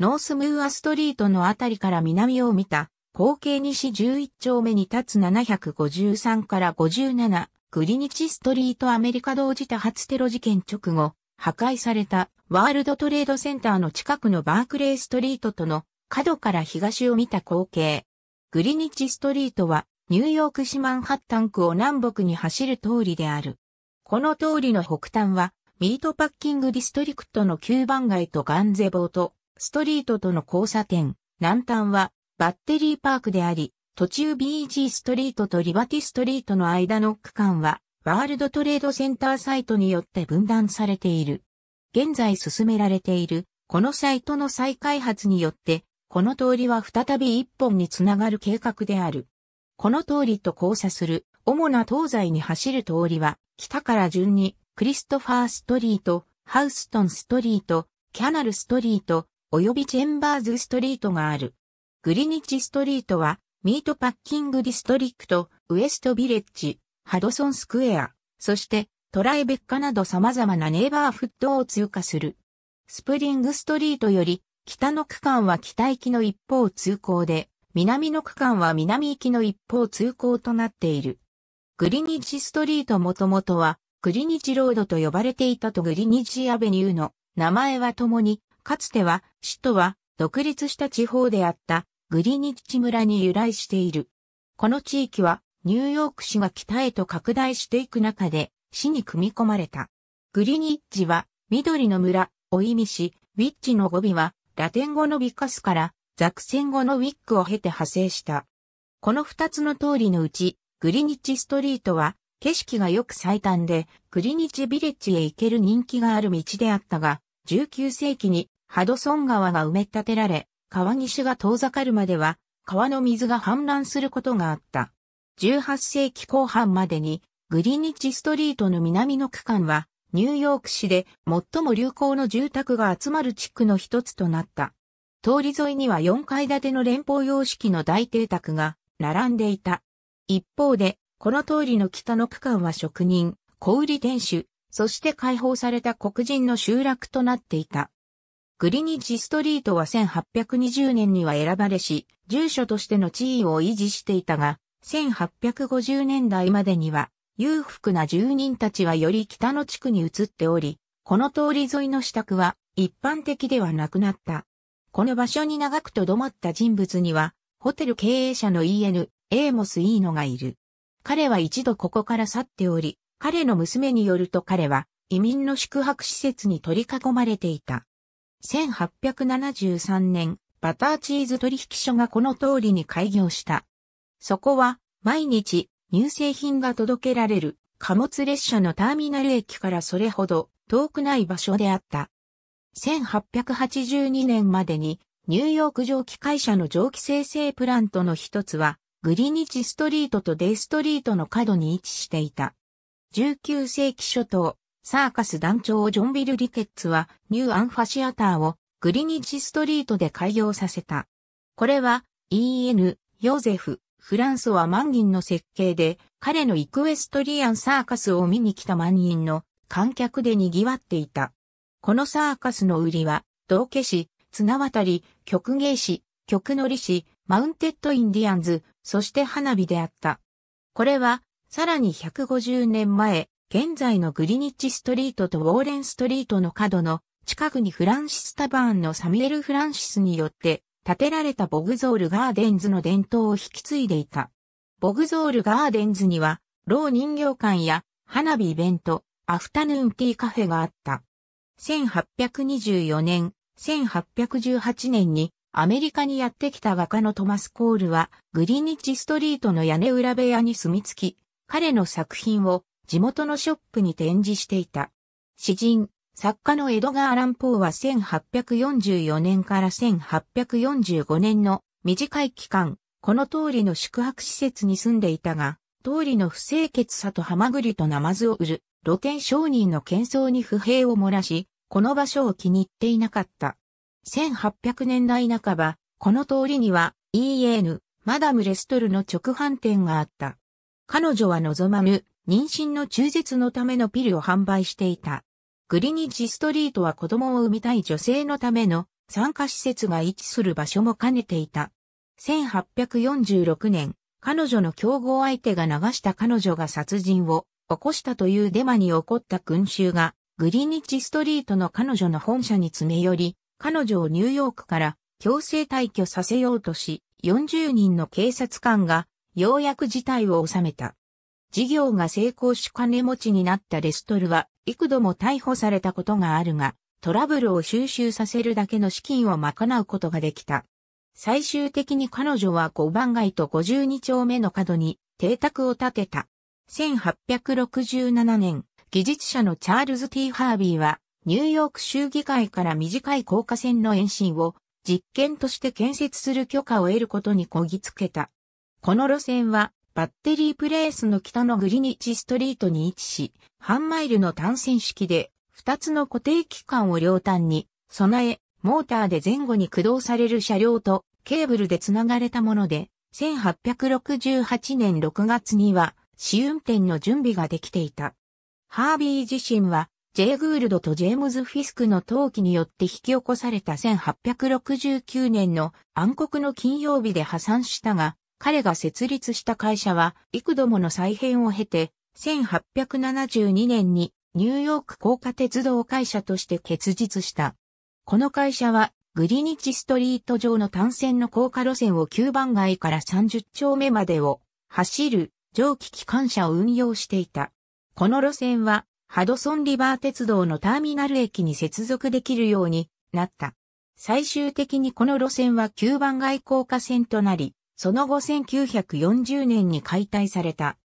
ノースムーアストリートのあたりから南を見た、後継西11丁目に立つ753から57、グリニチストリートアメリカ同時多発テロ事件直後、破壊されたワールドトレードセンターの近くのバークレーストリートとの角から東を見た光景。グリニチストリートはニューヨーク市マンハッタン区を南北に走る通りである。この通りの北端はミートパッキングディストリクトの9番街とガンゼボート、ストリートとの交差点、南端はバッテリーパークであり、途中 BG ストリートとリバティストリートの間の区間は、ワールドトレードセンターサイトによって分断されている。現在進められている、このサイトの再開発によって、この通りは再び一本につながる計画である。この通りと交差する、主な東西に走る通りは、北から順に、クリストファーストリート、ハウストンストリート、キャナルストリート、及びチェンバーズストリートがある。グリニッジストリートは、ミートパッキングディストリクト、ウエストビレッジ、ハドソンスクエア、そしてトライベッカなど様々なネイバーフットを通過する。スプリングストリートより、北の区間は北行きの一方通行で、南の区間は南行きの一方通行となっている。グリニッジストリートもともとは、グリニッジロードと呼ばれていたとグリニッジアベニューの名前は共にかつては、首都は独立した地方であったグリニッチ村に由来している。この地域はニューヨーク市が北へと拡大していく中で市に組み込まれた。グリニッチは緑の村を意味し、ウィッチの語尾はラテン語のビカスからザクセン語のウィックを経て派生した。この二つの通りのうち、グリニッチストリートは景色がよく最短でグリニッチビレッジへ行ける人気がある道であったが、19世紀にハドソン川が埋め立てられ、川岸が遠ざかるまでは、川の水が氾濫することがあった。18世紀後半までに、グリニッジストリートの南の区間は、ニューヨーク市で最も流行の住宅が集まる地区の一つとなった。通り沿いには4階建ての連邦様式の大邸宅が並んでいた。一方で、この通りの北の区間は職人、小売店主、そして解放された黒人の集落となっていた。グリニッジストリートは1820年には選ばれし、住所としての地位を維持していたが、1850年代までには、裕福な住人たちはより北の地区に移っており、この通り沿いの支度は一般的ではなくなった。この場所に長く留まった人物には、ホテル経営者の E.N. エーモス・イーノがいる。彼は一度ここから去っており、彼の娘によると彼は移民の宿泊施設に取り囲まれていた。1873年、バターチーズ取引所がこの通りに開業した。そこは、毎日、乳製品が届けられる貨物列車のターミナル駅からそれほど遠くない場所であった。1882年までにニューヨーク蒸気会社の蒸気生成プラントの一つはグリニチストリートとデイストリートの角に位置していた。19世紀初頭、サーカス団長ジョンビル・リケッツはニューアンファシアターをグリニッジストリートで開業させた。これは E.N. ヨゼフ・フランソはギンの設計で彼のイクエストリアンサーカスを見に来た万人の観客で賑わっていた。このサーカスの売りは道化師、綱渡り、曲芸師、曲乗り師、マウンテッドインディアンズ、そして花火であった。これはさらに150年前、現在のグリニッチストリートとウォーレンストリートの角の近くにフランシス・タバーンのサミュエル・フランシスによって建てられたボグゾール・ガーデンズの伝統を引き継いでいた。ボグゾール・ガーデンズには、ロー人形館や花火イベント、アフタヌーンティーカフェがあった。1824年、1818年にアメリカにやってきた画家のトマス・コールは、グリニッチストリートの屋根裏部屋に住み着き、彼の作品を地元のショップに展示していた。詩人、作家のエドガー・アラン・ポーは1844年から1845年の短い期間、この通りの宿泊施設に住んでいたが、通りの不清潔さとハマグリとナマズを売る露店商人の喧騒に不平を漏らし、この場所を気に入っていなかった。1800年代半ば、この通りには EN、マダムレストルの直販店があった。彼女は望まぬ妊娠の中絶のためのピルを販売していた。グリニッジストリートは子供を産みたい女性のための参加施設が位置する場所も兼ねていた。1846年、彼女の競合相手が流した彼女が殺人を起こしたというデマに起こった群衆が、グリニッジストリートの彼女の本社に詰め寄り、彼女をニューヨークから強制退去させようとし、40人の警察官がようやく事態を収めた。事業が成功し金持ちになったレストルは幾度も逮捕されたことがあるが、トラブルを収集させるだけの資金を賄うことができた。最終的に彼女は5番街と52丁目の角に邸宅を建てた。1867年、技術者のチャールズ・ T・ ハービーは、ニューヨーク州議会から短い高架線の延伸を実験として建設する許可を得ることにこぎつけた。この路線は、バッテリープレースの北のグリニッチストリートに位置し、半マイルの単線式で、2つの固定機関を両端に備え、モーターで前後に駆動される車両とケーブルでつながれたもので、1868年6月には試運転の準備ができていた。ハービー自身は、ジェイ・グールドとジェームズ・フィスクの陶器によって引き起こされた1869年の暗黒の金曜日で破産したが、彼が設立した会社は幾度もの再編を経て、1872年にニューヨーク高架鉄道会社として結実した。この会社はグリニッジストリート上の単線の高架路線を9番街から30丁目までを走る蒸気機関車を運用していた。この路線はハドソンリバー鉄道のターミナル駅に接続できるようになった。最終的にこの路線は9番街高架線となり、その後1940年に解体された。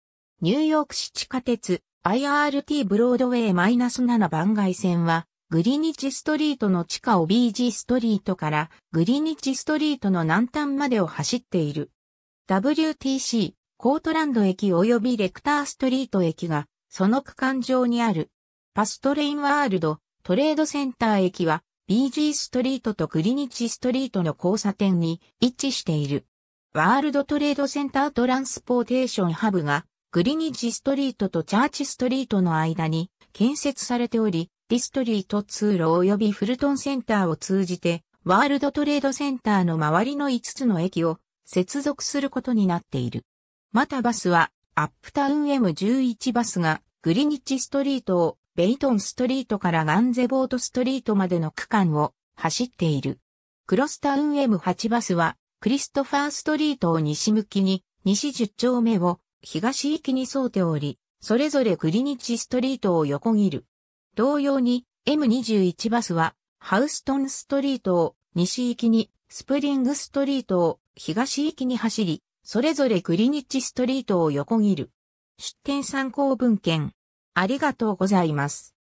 ニューヨーク市地下鉄 IRT ブロードウェイ -7 番外線は、グリニチストリートの地下を BG ストリートからグリニチストリートの南端までを走っている。WTC コートランド駅及びレクターストリート駅がその区間上にある。パストレインワールドトレードセンター駅は BG ストリートとグリニチストリートの交差点に位置している。ワールドトレードセンタートランスポーテーションハブがグリニッジストリートとチャーチストリートの間に建設されており、ディストリート通路及びフルトンセンターを通じて、ワールドトレードセンターの周りの5つの駅を接続することになっている。またバスは、アップタウン M11 バスが、グリニッジストリートを、ベイトンストリートからガンゼボートストリートまでの区間を走っている。クロスタウン M8 バスは、クリストファーストリートを西向きに、西10丁目を東行きに沿うており、それぞれグリニッチストリートを横切る。同様に M21 バスはハウストンストリートを西行きに、スプリングストリートを東行きに走り、それぞれグリニッチストリートを横切る。出展参考文献。ありがとうございます。